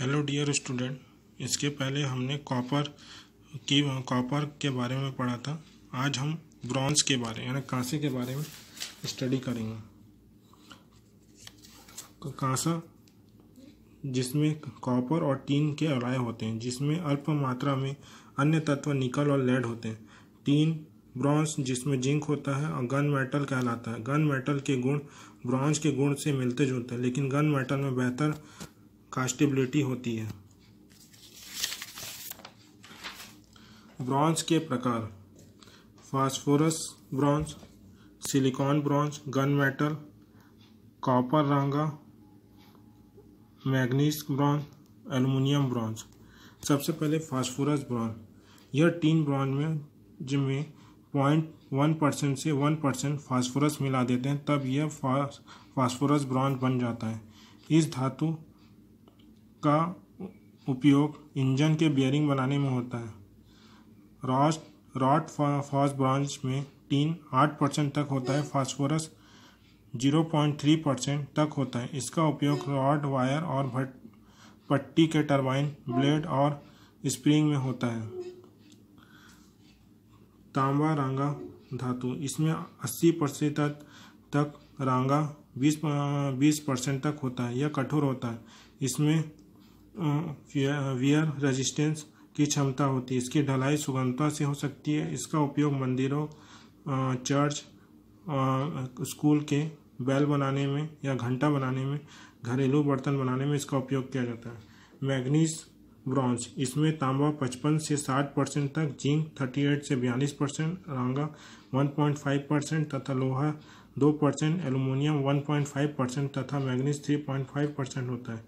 hello dear student इसके पहले हमने कॉपर की कॉपर के बारे में पढ़ा था आज हम ब्रॉन्ज के बारे यानी कांसे के बारे में स्टडी करेंगे कांसा जिसमें कॉपर और टीन के अलाय होते हैं जिसमें अल्प मात्रा में अन्य तत्व निकल और लेड होते हैं टीन ब्रॉन्ज जिसमें जिंक होता है और गन मेटल कहलाता है गन मेटल के गुण ब्रॉन्ज के गुण से मिलते जुलते हैं लेकिन गन मेटल में बेहतर कास्टिबिलिटी होती है ब्रॉन्ज के प्रकार phosphorus bronze silicon bronze gun metal copper रंगा मैग्नीस ब्रॉन्ज एलुमिनियम ब्रॉन्ज सबसे पहले फास्फोरस ब्रॉन्ज यह टीन ब्रॉन्ज में जिनमें पॉइंट वन परसेंट से वन परसेंट फास्फोरस मिला देते हैं तब यह फास्फोरस ब्रॉन्ज बन जाता है इस धातु का उपयोग इंजन के बियरिंग बनाने में होता है रॉस्ट रॉट फॉस ब्रांच में टीन आठ परसेंट तक होता है phosphorus zero point three percent तक होता है इसका उपयोग रॉड वायर और भट पट्टी के टरबाइन ब्लेड और स्प्रिंग में होता है तांबा रांगा धातु इसमें अस्सी परसेंट तक रंगा बीस बीस परसेंट तक होता है यह कठोर होता है इसमें वियर रेजिस्टेंस की क्षमता होती है इसकी ढलाई सुगमता से हो सकती है इसका उपयोग मंदिरों चर्च स्कूल के बैल बनाने में या घंटा बनाने में घरेलू बर्तन बनाने में इसका उपयोग किया जाता है मैग्नीज ब्रॉन्ज इसमें तांबा पचपन से साठ परसेंट तक जिंक एट से बयालीस percent one point five percent तथा लोहा दो परसेंट एलुमिनियम फाइव परसेंट तथा मैग्नीज फाइव परसेंट होता है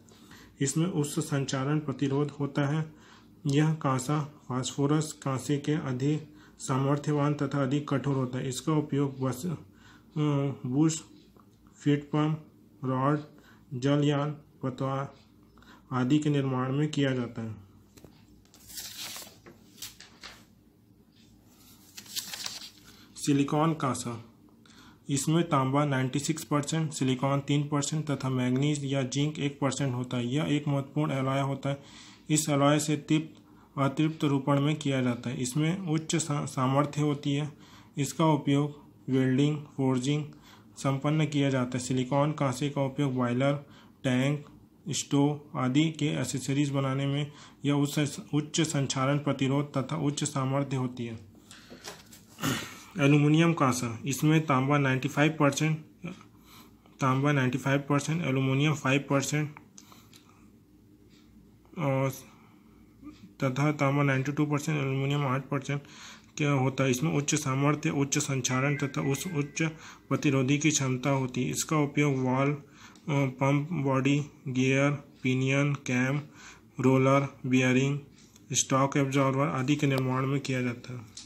इसमें उच्च संचारण प्रतिरोध होता है यह कांसा फास्फोरस कांसे के अधिक सामर्थ्यवान तथा अधिक कठोर होता है इसका उपयोग बस बुश फिट पम्प रॉड जलयान पतवार आदि के निर्माण में किया जाता है सिलिकॉन कांसा इसमें तांबा 96 परसेंट सिलिकॉन 3 परसेंट तथा मैग्नीज या जिंक 1 परसेंट होता है यह एक महत्वपूर्ण एलॉय होता है इस एलॉय से तिप्त अतिरिक्त रूपण में किया जाता है इसमें उच्च सामर्थ्य होती है इसका उपयोग वेल्डिंग फोर्जिंग संपन्न किया जाता है सिलिकॉन कांसे का उपयोग बॉयलर टैंक स्टोव आदि के एसेसरीज बनाने में यह उच्च संचालन प्रतिरोध तथा उच्च सामर्थ्य होती है एलुमिनियम कांसा इसमें तांबा नाइन्टी फाइव परसेंट तांबा ninety five percent aluminium five percent और तथा तांबा नाइन्टी टू परसेंट एलुमिनियम आठ परसेंट क्या होता है इसमें उच्च सामर्थ्य उच्च संचारण तथा उस उच्च प्रतिरोधी की क्षमता होती है इसका उपयोग valve pump body gear pinion cam roller bearing shock absorber आदि के निर्माण में किया जाता है